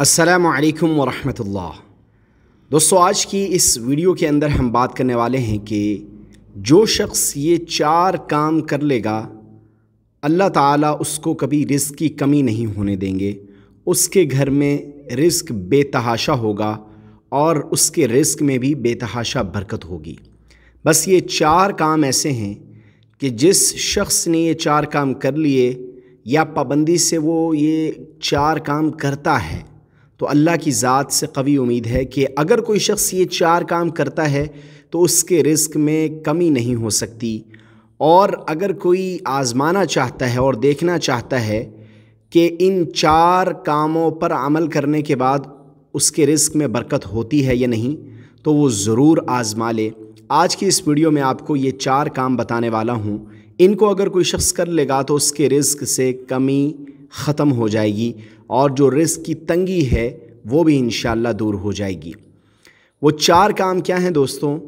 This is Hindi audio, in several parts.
असलकम वरहमतुल्लाह दोस्तों आज की इस वीडियो के अंदर हम बात करने वाले हैं कि जो शख्स ये चार काम कर लेगा अल्लाह ताला उसको कभी रिस्क की कमी नहीं होने देंगे उसके घर में रिस्क बेतहाशा होगा और उसके रिस्क में भी बेतहाशा बरकत होगी बस ये चार काम ऐसे हैं कि जिस शख्स ने ये चार काम कर लिए या पाबंदी से वो ये चार काम करता है तो अल्लाह की ज़ात से कवी उम्मीद है कि अगर कोई शख्स ये चार काम करता है तो उसके रिस्क में कमी नहीं हो सकती और अगर कोई आज़माना चाहता है और देखना चाहता है कि इन चार कामों पर अमल करने के बाद उसके रिस्क में बरकत होती है या नहीं तो वो ज़रूर आज़मा ले आज की इस वीडियो में आपको ये चार काम बताने वाला हूँ इनको अगर कोई शख्स कर लेगा तो उसके रिस्क से कमी ख़त्म हो जाएगी और जो रिस्क की तंगी है वो भी इन दूर हो जाएगी वो चार काम क्या हैं दोस्तों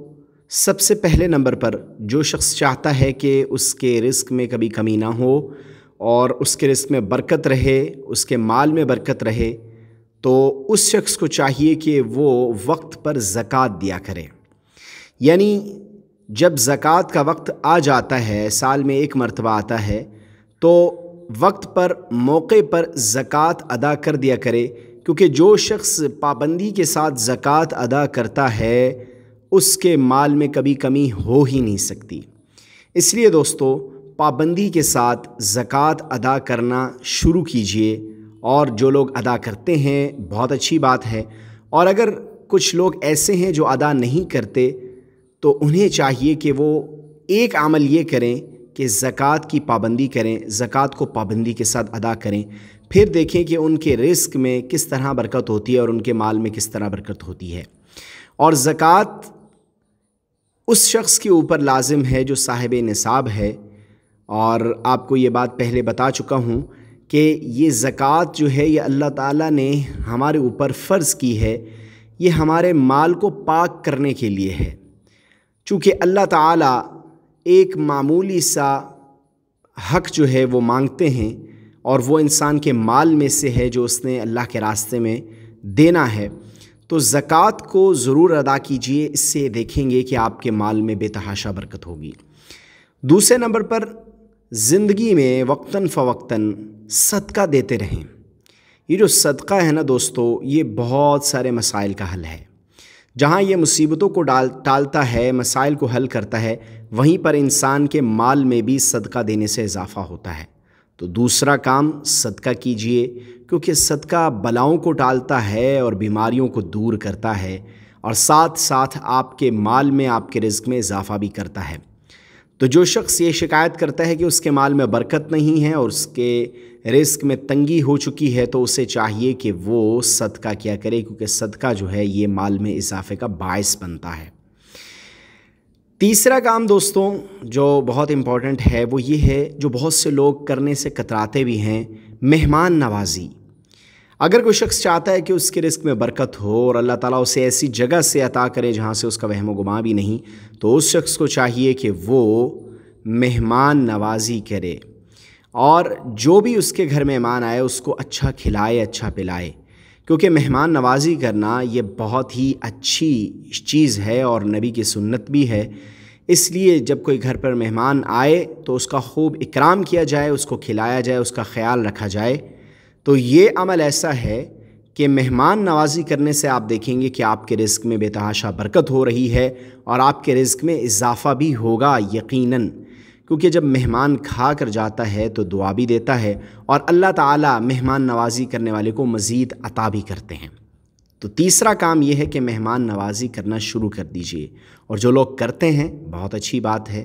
सबसे पहले नंबर पर जो शख्स चाहता है कि उसके रिस्क में कभी कमी ना हो और उसके रिस्क में बरकत रहे उसके माल में बरकत रहे तो उस शख्स को चाहिए कि वो वक्त पर ज़क़़त दिया करे यानी जब ज़क़़त का वक्त आ जाता है साल में एक मरतबा आता है तो वक्त पर मौके पर ज़क़़त अदा कर दिया करे क्योंकि जो शख्स पाबंदी के साथ ज़क़़त अदा करता है उसके माल में कभी कमी हो ही नहीं सकती इसलिए दोस्तों पाबंदी के साथ ज़क़़त अदा करना शुरू कीजिए और जो लोग अदा करते हैं बहुत अच्छी बात है और अगर कुछ लोग ऐसे हैं जो अदा नहीं करते तो उन्हें चाहिए कि वो एक अमल ये करें कि ज़क़़त की पाबंदी करें ज़क़़त को पाबंदी के साथ अदा करें फिर देखें कि उनके रिस्क में किस तरह बरकत होती है और उनके माल में किस तरह बरकत होती है और ज़क़़त उस शख्स के ऊपर लाजिम है जो साहिब निसाब है और आपको ये बात पहले बता चुका हूँ कि ये ज़क़़त जो है ये अल्लाह ताला ने हमारे ऊपर फ़र्ज़ की है ये हमारे माल को पाक करने के लिए है चूँकि अल्लाह ताला एक मामूली सा हक जो है वो मांगते हैं और वो इंसान के माल में से है जो उसने अल्लाह के रास्ते में देना है तो ज़क़़त को ज़रूर अदा कीजिए इससे देखेंगे कि आपके माल में बेतहाशा बरकत होगी दूसरे नंबर पर ज़िंदगी में वक्ता फ़वक्ता सदका देते रहें ये जो सदका है ना दोस्तों ये बहुत सारे मसाइल का हल है जहाँ ये मुसीबतों को डाल टालता है मसाइल को हल करता है वहीं पर इंसान के माल में भी सदका देने से इजाफ़ा होता है तो दूसरा काम सदका कीजिए क्योंकि सदका बलाओं को टालता है और बीमारियों को दूर करता है और साथ साथ आपके माल में आपके रिज्क में इजाफ़ा भी करता है तो जो शख्स ये शिकायत करता है कि उसके माल में बरकत नहीं है और उसके रिस्क में तंगी हो चुकी है तो उसे चाहिए कि वो सदका किया करे क्योंकि सदका जो है ये माल में इजाफे का बायस बनता है तीसरा काम दोस्तों जो बहुत इम्पॉर्टेंट है वो ये है जो बहुत से लोग करने से कतराते भी हैं मेहमान नवाजी अगर कोई शख्स चाहता है कि उसके रिस्क में बरकत हो और अल्लाह ताला उसे ऐसी जगह से अता करे जहाँ से उसका वहम गुमा भी नहीं तो उस शख्स को चाहिए कि वो मेहमान नवाजी करे और जो भी उसके घर मेहमान आए उसको अच्छा खिलाए अच्छा पिलाए क्योंकि मेहमान नवाजी करना ये बहुत ही अच्छी चीज़ है और नबी की सुन्नत भी है इसलिए जब कोई घर पर मेहमान आए तो उसका खूब इकराम किया जाए उसको खिलाया जाए उसका ख्याल रखा जाए तो ये अमल ऐसा है कि मेहमान नवाजी करने से आप देखेंगे कि आपके रिस्क में बेतहाशा बरकत हो रही है और आपके रिस्क में इजाफ़ा भी होगा यकीनन क्योंकि जब मेहमान खा कर जाता है तो दुआ भी देता है और अल्लाह ताला मेहमान नवाजी करने वाले को मज़ीद अता भी करते हैं तो तीसरा काम यह है कि मेहमान नवाजी करना शुरू कर दीजिए और जो लोग करते हैं बहुत अच्छी बात है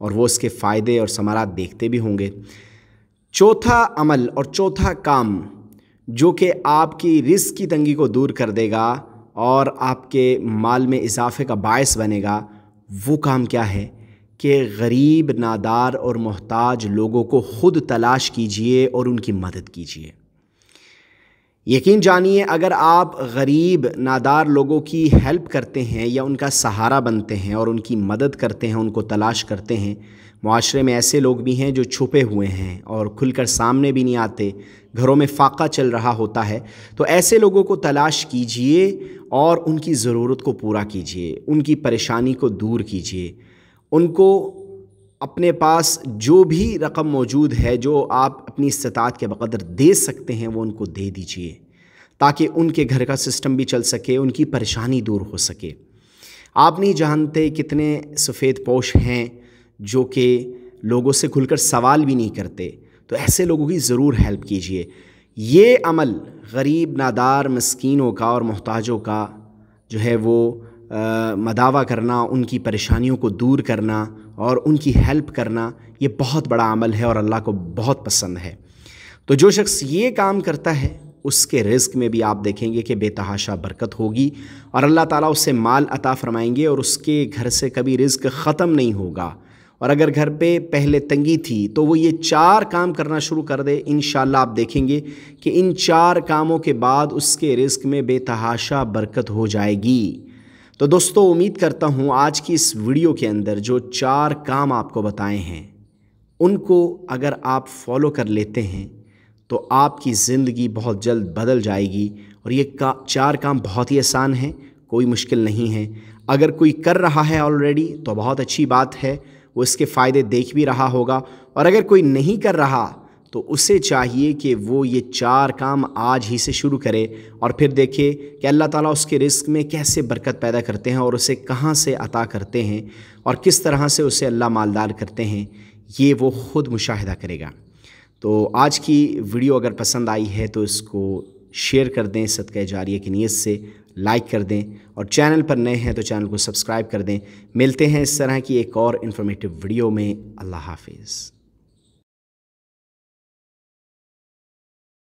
और वो इसके फ़ायदे और समारात देखते भी होंगे चौथा अमल और चौथा काम जो कि आपकी रिस्क की तंगी को दूर कर देगा और आपके माल में इजाफे का बायस बनेगा वो काम क्या है कि गरीब नादार और मोहताज लोगों को ख़ुद तलाश कीजिए और उनकी मदद कीजिए यकीन जानिए अगर आप गरीब नादार लोगों की हेल्प करते हैं या उनका सहारा बनते हैं और उनकी मदद करते हैं उनको तलाश करते हैं माशरे में ऐसे लोग भी हैं जो छुपे हुए हैं और खुलकर सामने भी नहीं आते घरों में फाका चल रहा होता है तो ऐसे लोगों को तलाश कीजिए और उनकी ज़रूरत को पूरा कीजिए उनकी परेशानी को दूर कीजिए उनको अपने पास जो भी रकम मौजूद है जो आप अपनी इस्तात के बकदर दे सकते हैं वो उनको दे दीजिए ताकि उनके घर का सिस्टम भी चल सके उनकी परेशानी दूर हो सके आप नहीं जानते कितने सफ़ेद पोश हैं जो कि लोगों से खुलकर सवाल भी नहीं करते तो ऐसे लोगों की ज़रूर हेल्प कीजिए ये अमल गरीब नादार मस्किनों का और मोहताजों का जो है वो आ, मदावा करना उनकी परेशानियों को दूर करना और उनकी हेल्प करना ये बहुत बड़ा अमल है और अल्लाह को बहुत पसंद है तो जो शख्स ये काम करता है उसके रिस्क में भी आप देखेंगे कि बेतहाशा बरकत होगी और अल्लाह ताला उससे माल अता फरमाएंगे और उसके घर से कभी रिस्क ख़त्म नहीं होगा और अगर घर पे पहले तंगी थी तो वो ये चार काम करना शुरू कर दे इन आप देखेंगे कि इन चार कामों के बाद उसके रिस्क में बेतहाशा बरकत हो जाएगी तो दोस्तों उम्मीद करता हूँ आज की इस वीडियो के अंदर जो चार काम आपको बताए हैं उनको अगर आप फॉलो कर लेते हैं तो आपकी ज़िंदगी बहुत जल्द बदल जाएगी और ये का चार काम बहुत ही आसान हैं कोई मुश्किल नहीं है अगर कोई कर रहा है ऑलरेडी तो बहुत अच्छी बात है वो इसके फ़ायदे देख भी रहा होगा और अगर कोई नहीं कर रहा तो उसे चाहिए कि वो ये चार काम आज ही से शुरू करे और फिर देखे कि अल्लाह ताला उसके रिस्क में कैसे बरकत पैदा करते हैं और उसे कहाँ से अता करते हैं और किस तरह से उसे अल्लाह मालदार करते हैं ये वो ख़ुद मुशाहिदा करेगा तो आज की वीडियो अगर पसंद आई है तो इसको शेयर कर दें सदक जारी की नीयत से लाइक कर दें और चैनल पर नए हैं तो चैनल को सब्सक्राइब कर दें मिलते हैं इस तरह की एक और इन्फॉर्मेटिव वीडियो में अल्लाह हाफिज़